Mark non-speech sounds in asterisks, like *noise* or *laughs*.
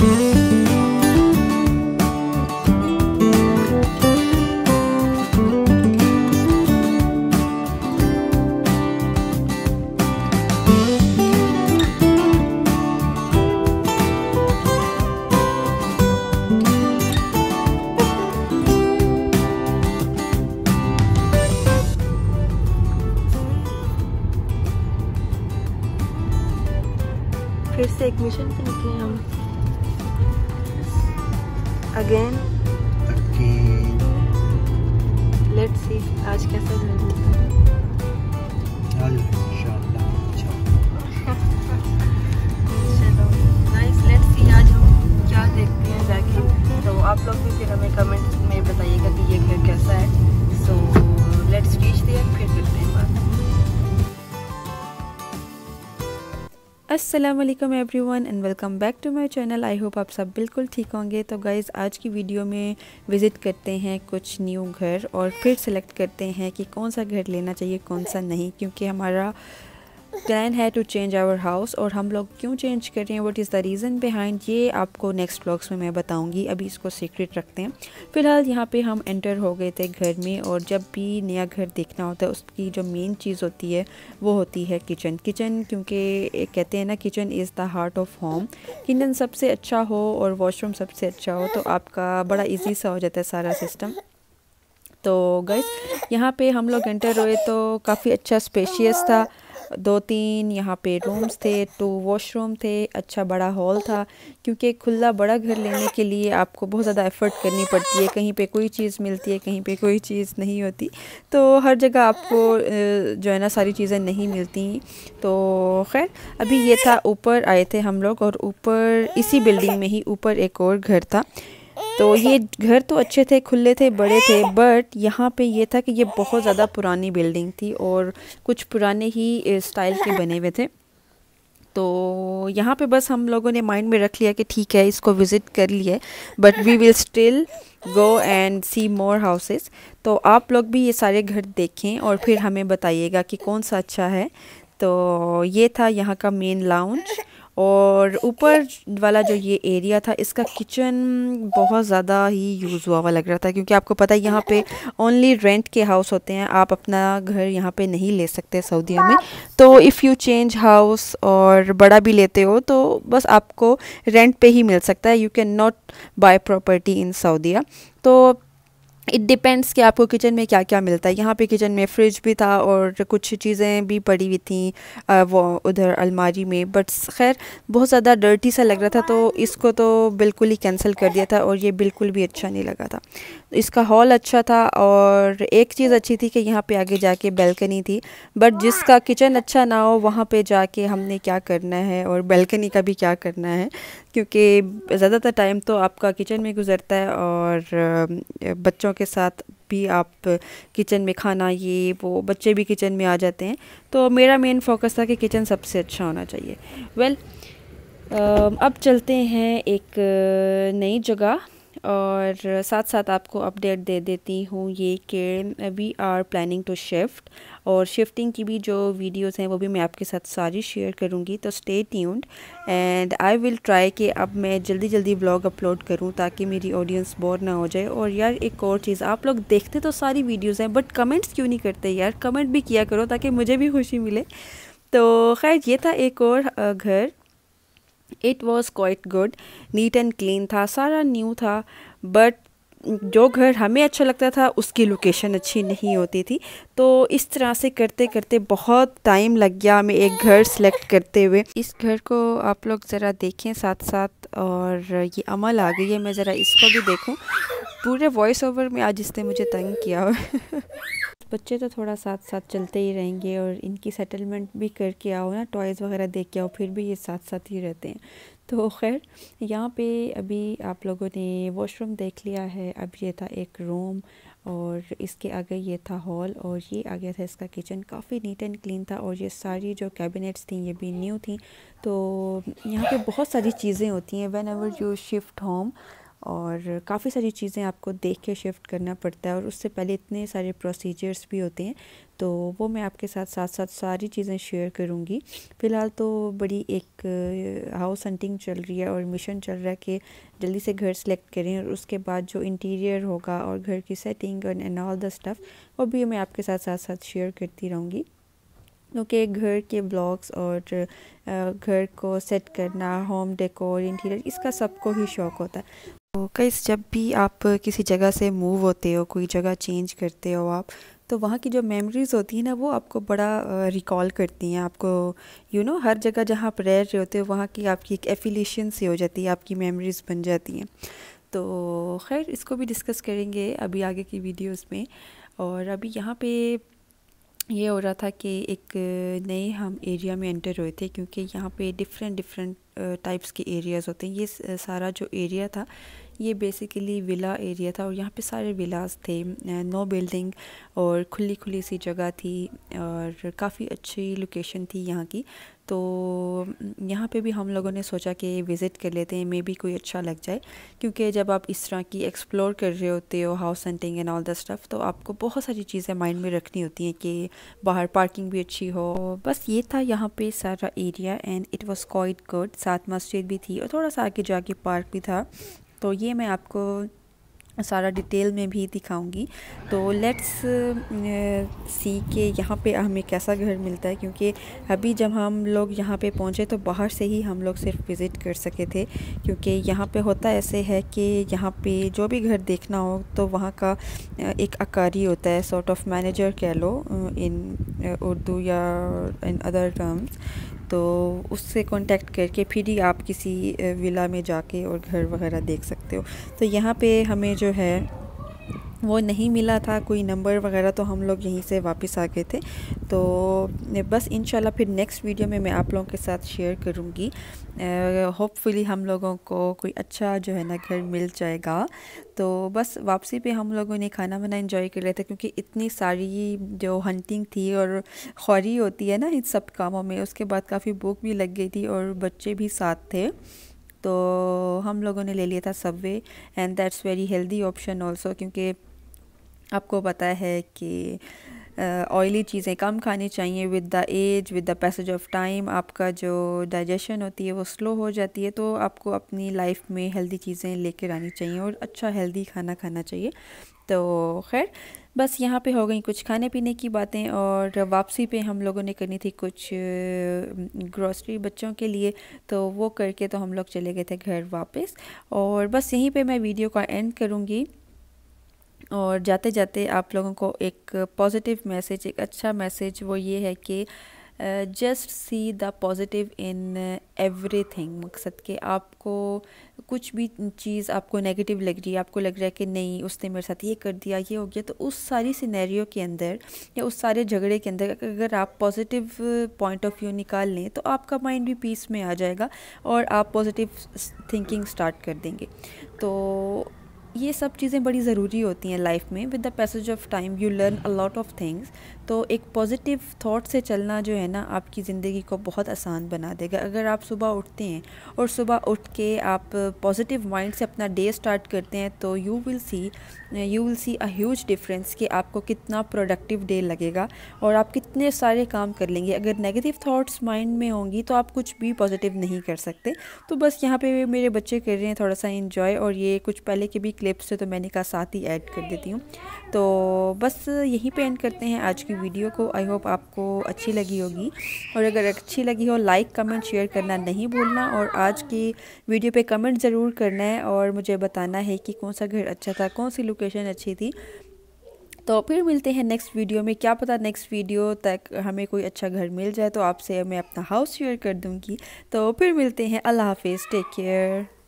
फिर से एक मिशन पे निकले हम अगेन अगेन लेट्स सी आज कैसा असलम everyone and welcome back to my channel I hope आप सब बिल्कुल ठीक होंगे तो गाइज़ आज की वीडियो में विज़िट करते हैं कुछ न्यू घर और फिर सेलेक्ट करते हैं कि कौन सा घर लेना चाहिए कौन सा नहीं क्योंकि हमारा प्लान है टू चेंज आवर हाउस और हम लोग क्यों चेंज कर रहे हैं what is the reason behind ये आपको नेक्स्ट ब्लॉग्स में मैं बताऊंगी अभी इसको सीक्रेट रखते हैं फ़िलहाल यहाँ पे हम एंटर हो गए थे घर में और जब भी नया घर देखना होता है उसकी जो मेन चीज़ होती है वो होती है किचन किचन क्योंकि कहते हैं ना kitchen is the heart of home kitchen सबसे अच्छा हो और वॉशरूम सबसे अच्छा हो तो आपका बड़ा ईजी सा हो जाता है सारा सिस्टम तो गैस यहाँ पे हम लोग एंटर हुए तो काफ़ी अच्छा स्पेशियस था दो तीन यहाँ पे रूम्स थे टू वॉशरूम थे अच्छा बड़ा हॉल था क्योंकि खुला बड़ा घर लेने के लिए आपको बहुत ज़्यादा एफ़र्ट करनी पड़ती है कहीं पे कोई चीज़ मिलती है कहीं पे कोई चीज़ नहीं होती तो हर जगह आपको जो है ना सारी चीज़ें नहीं मिलती तो खैर अभी ये था ऊपर आए थे हम लोग और ऊपर इसी बिल्डिंग में ही ऊपर एक और घर था तो ये घर तो अच्छे थे खुले थे बड़े थे बट यहाँ पे ये था कि ये बहुत ज़्यादा पुरानी बिल्डिंग थी और कुछ पुराने ही स्टाइल के बने हुए थे तो यहाँ पे बस हम लोगों ने माइंड में रख लिया कि ठीक है इसको विज़िट कर लिए but we will still go and see more houses तो आप लोग भी ये सारे घर देखें और फिर हमें बताइएगा कि कौन सा अच्छा है तो ये था यहाँ का मेन लाउंज और ऊपर वाला जो ये एरिया था इसका किचन बहुत ज़्यादा ही यूज़ हुआ हुआ लग रहा था क्योंकि आपको पता है यहाँ पे ओनली रेंट के हाउस होते हैं आप अपना घर यहाँ पे नहीं ले सकते सऊदीया में तो इफ़ यू चेंज हाउस और बड़ा भी लेते हो तो बस आपको रेंट पे ही मिल सकता है you can not buy property in Saudia तो इट डिपेंड्स कि आपको किचन में क्या क्या मिलता है यहाँ पे किचन में फ्रिज भी था और कुछ चीज़ें भी पड़ी हुई थी आ, वो उधर अलमारी में बट खैर बहुत ज़्यादा डर्टी सा लग रहा था तो इसको तो बिल्कुल ही कैंसिल कर दिया था और ये बिल्कुल भी अच्छा नहीं लगा था इसका हॉल अच्छा था और एक चीज़ अच्छी थी कि यहाँ पे आगे जाके बेलकनी थी बट जिसका किचन अच्छा ना हो वहाँ पे जाके हमने क्या करना है और बेलकनी का भी क्या करना है क्योंकि ज़्यादातर टाइम तो आपका किचन में गुजरता है और बच्चों के साथ भी आप किचन में खाना ये वो बच्चे भी किचन में आ जाते हैं तो मेरा मेन फोकस था कि किचन सबसे अच्छा होना चाहिए वेल well, अब चलते हैं एक नई जगह और साथ साथ आपको अपडेट दे देती हूँ ये कि we are planning to shift और शिफ्टिंग की भी जो वीडियोस हैं वो भी मैं आपके साथ सारी शेयर करूँगी तो stay tuned and I will try कि अब मैं जल्दी जल्दी ब्लॉग अपलोड करूँ ताकि मेरी ऑडियंस बोर ना हो जाए और यार एक और चीज़ आप लोग देखते तो सारी वीडियोज़ हैं बट कमेंट्स क्यों नहीं करते यार कमेंट भी किया करो ताकि मुझे भी खुशी मिले तो खैर ये था एक और घर it was quite good neat and clean था सारा न्यू था बट जो घर हमें अच्छा लगता था उसकी लोकेशन अच्छी नहीं होती थी तो इस तरह से करते करते बहुत टाइम लग गया हमें एक घर सेलेक्ट करते हुए इस घर को आप लोग ज़रा देखें साथ साथ और ये अमल आ गई है मैं ज़रा इसको भी देखूं पूरे वॉइस ओवर में आज इसने मुझे तंग किया *laughs* बच्चे तो थोड़ा साथ साथ चलते ही रहेंगे और इनकी सेटलमेंट भी करके आओ ना टॉयज़ वगैरह देख के आओ फिर भी ये साथ साथ ही रहते हैं तो खैर यहाँ पे अभी आप लोगों ने वॉशरूम देख लिया है अब ये था एक रूम और इसके आगे ये था हॉल और ये आ गया था इसका किचन काफ़ी नीट एंड क्लीन था और ये सारी जो कैबिनेट्स थी ये भी न्यू थी तो यहाँ पे बहुत सारी चीज़ें होती हैं whenever you shift home और काफ़ी सारी चीज़ें आपको देख के शिफ्ट करना पड़ता है और उससे पहले इतने सारे प्रोसीजर्स भी होते हैं तो वो मैं आपके साथ साथ साथ सारी चीज़ें शेयर करूँगी फ़िलहाल तो बड़ी एक हाउस हंटिंग चल रही है और मिशन चल रहा है कि जल्दी से घर सेलेक्ट करें और उसके बाद जो इंटीरियर होगा और घर की setting and all the stuff वो भी मैं आपके साथ साथ साथ शेयर करती रहूँगी क्योंकि घर के ब्लॉग्स और घर को सेट करना होम डेकोर इंटीरियर इसका सबको ही शौक़ होता है तो कई जब भी आप किसी जगह से मूव होते हो कोई जगह चेंज करते हो आप तो वहाँ की जो मेमोरीज़ होती हैं ना वो आपको बड़ा रिकॉल करती हैं आपको यू you नो know, हर जगह जहाँ आप रह रहे होते हो वहाँ की आपकी एक एफिलेशन सी हो जाती है आपकी मेमोरीज़ बन जाती हैं तो खैर इसको भी डिस्कस करेंगे अभी आगे की वीडियोस में और अभी यहाँ पे ये हो रहा था कि एक नए हम एरिया में एंटर हुए थे क्योंकि यहाँ पे डिफरेंट डिफरेंट टाइप्स के एरियाज़ होते हैं ये सारा जो एरिया था ये बेसिकली विला एरिया था और यहाँ पे सारे विलास थे नो बिल्डिंग और खुली खुली सी जगह थी और काफ़ी अच्छी लोकेशन थी यहाँ की तो यहाँ पे भी हम लोगों ने सोचा कि विज़िट कर लेते हैं मे बी कोई अच्छा लग जाए क्योंकि जब आप इस तरह की एक्सप्लोर कर रहे होते हो house hunting and all the stuff तो आपको बहुत सारी चीज़ें माइंड में रखनी होती हैं कि बाहर पार्किंग भी अच्छी हो बस ये था यहाँ पे सारा area and it was quite good साथ मस्जिद भी थी और थोड़ा सा आगे जाके पार्क भी था तो ये मैं आपको सारा डिटेल में भी दिखाऊंगी तो लेट्स सी के यहाँ पे हमें कैसा घर मिलता है क्योंकि अभी जब हम लोग यहाँ पे पहुँचे तो बाहर से ही हम लोग सिर्फ विज़िट कर सके थे क्योंकि यहाँ पे होता ऐसे है कि यहाँ पे जो भी घर देखना हो तो वहाँ का एक अकारी होता है सॉर्ट ऑफ मैनेजर कह लो इन उर्दू या इन अदर टर्म्स तो उससे कांटेक्ट करके फिर ही आप किसी विला में जाके और घर वगैरह देख सकते हो तो यहाँ पे हमें जो है वो नहीं मिला था कोई नंबर वगैरह तो हम लोग यहीं से वापस आ गए थे तो बस इन फिर नेक्स्ट वीडियो में मैं आप लोगों के साथ शेयर करूँगी होपफुली हम लोगों को कोई अच्छा जो है ना घर मिल जाएगा तो बस वापसी पे हम लोगों ने खाना वाना इन्जॉय कर लिया था क्योंकि इतनी सारी जो हंटिंग थी और खौरी होती है ना इन सब कामों में उसके बाद काफ़ी भूख भी लग गई थी और बच्चे भी साथ थे तो हम लोगों ने ले लिया था Subway and that's very healthy option also क्योंकि आपको पता है कि ऑयली चीज़ें कम खानी चाहिए with the age with the passage of time आपका जो डाइजेशन होती है वो स्लो हो जाती है तो आपको अपनी लाइफ में हेल्दी चीज़ें लेकर आनी चाहिए और अच्छा हेल्दी खाना खाना चाहिए तो खैर बस यहाँ पे हो गई कुछ खाने पीने की बातें और वापसी पे हम लोगों ने करनी थी कुछ ग्रॉसरी बच्चों के लिए तो वो करके तो हम लोग चले गए थे घर वापस और बस यहीं पे मैं वीडियो का एंड करूँगी और जाते जाते आप लोगों को एक पॉजिटिव मैसेज एक अच्छा मैसेज वो ये है कि just see the positive in everything मकसद कि आपको कुछ भी चीज़ आपको नेगेटिव लग रही है आपको लग रहा है कि नहीं उसने मेरे साथ ये कर दिया ये हो गया तो उस सारी सिनेरियो के अंदर या उस सारे झगड़े के अंदर अगर आप पॉजिटिव पॉइंट ऑफ व्यू निकाल लें तो आपका माइंड भी पीस में आ जाएगा और आप पॉजिटिव थिंकिंग स्टार्ट कर देंगे तो ये सब चीज़ें बड़ी ज़रूरी होती हैं लाइफ में with the passage of time you learn a lot of things तो एक पॉजिटिव थॉट से चलना जो है ना आपकी ज़िंदगी को बहुत आसान बना देगा अगर आप सुबह उठते हैं और सुबह उठ के आप पॉजिटिव माइंड से अपना डे स्टार्ट करते हैं तो you will see you will see a huge difference कि आपको कितना प्रोडक्टिव डे लगेगा और आप कितने सारे काम कर लेंगे अगर नेगेटिव थाट्स माइंड में होंगी तो आप कुछ भी पॉजिटिव नहीं कर सकते तो बस यहाँ पर मेरे बच्चे कर रहे हैं थोड़ा सा इन्जॉय और ये कुछ पहले के भी क्लिप्स है तो मैंने कहा साथ ही ऐड कर देती हूँ तो बस यहीं पर एंड करते हैं आज की वीडियो को आई होप आपको अच्छी लगी होगी और अगर अच्छी लगी हो लाइक कमेंट शेयर करना नहीं भूलना और आज की वीडियो पे कमेंट ज़रूर करना है और मुझे बताना है कि कौन सा घर अच्छा था कौन सी लोकेशन अच्छी थी तो फिर मिलते हैं नेक्स्ट वीडियो में क्या पता नेक्स्ट वीडियो तक हमें कोई अच्छा घर मिल जाए तो आपसे मैं अपना हाउस शेयर कर दूँगी तो फिर मिलते हैं अल्लाह हाफिज़ टेक केयर